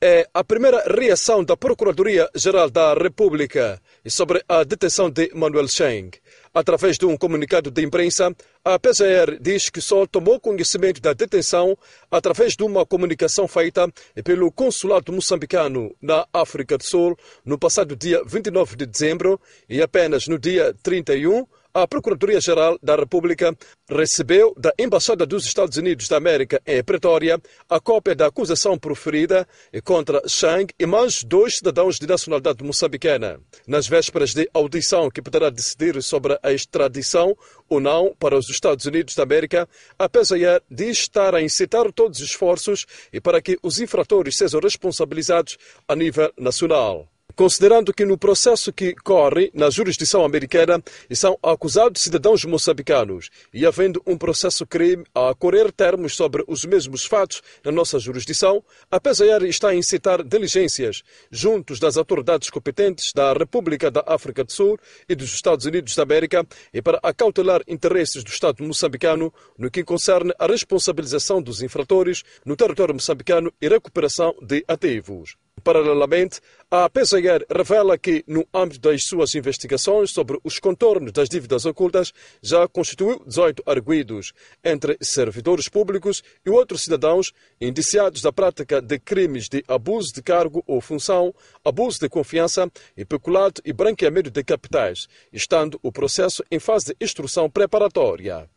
é a primeira reação da Procuradoria-Geral da República sobre a detenção de Manuel Cheng. Através de um comunicado de imprensa, a PGR diz que só tomou conhecimento da detenção através de uma comunicação feita pelo Consulado Moçambicano na África do Sul no passado dia 29 de dezembro e apenas no dia 31 a Procuradoria-Geral da República recebeu da Embaixada dos Estados Unidos da América em Pretória a cópia da acusação proferida contra Chang e mais dois cidadãos de nacionalidade moçambicana. Nas vésperas de audição que poderá decidir sobre a extradição ou não para os Estados Unidos da América, a de diz estar a incitar todos os esforços e para que os infratores sejam responsabilizados a nível nacional considerando que no processo que corre na jurisdição americana são acusados cidadãos moçambicanos e havendo um processo crime a correr termos sobre os mesmos fatos na nossa jurisdição, a PZR está a incitar diligências juntos das autoridades competentes da República da África do Sul e dos Estados Unidos da América e para acautelar interesses do Estado moçambicano no que concerne a responsabilização dos infratores no território moçambicano e recuperação de ativos paralelamente, a PCR revela que, no âmbito das suas investigações sobre os contornos das dívidas ocultas, já constituiu 18 arguídos, entre servidores públicos e outros cidadãos indiciados da prática de crimes de abuso de cargo ou função, abuso de confiança, peculato e branqueamento de capitais, estando o processo em fase de instrução preparatória.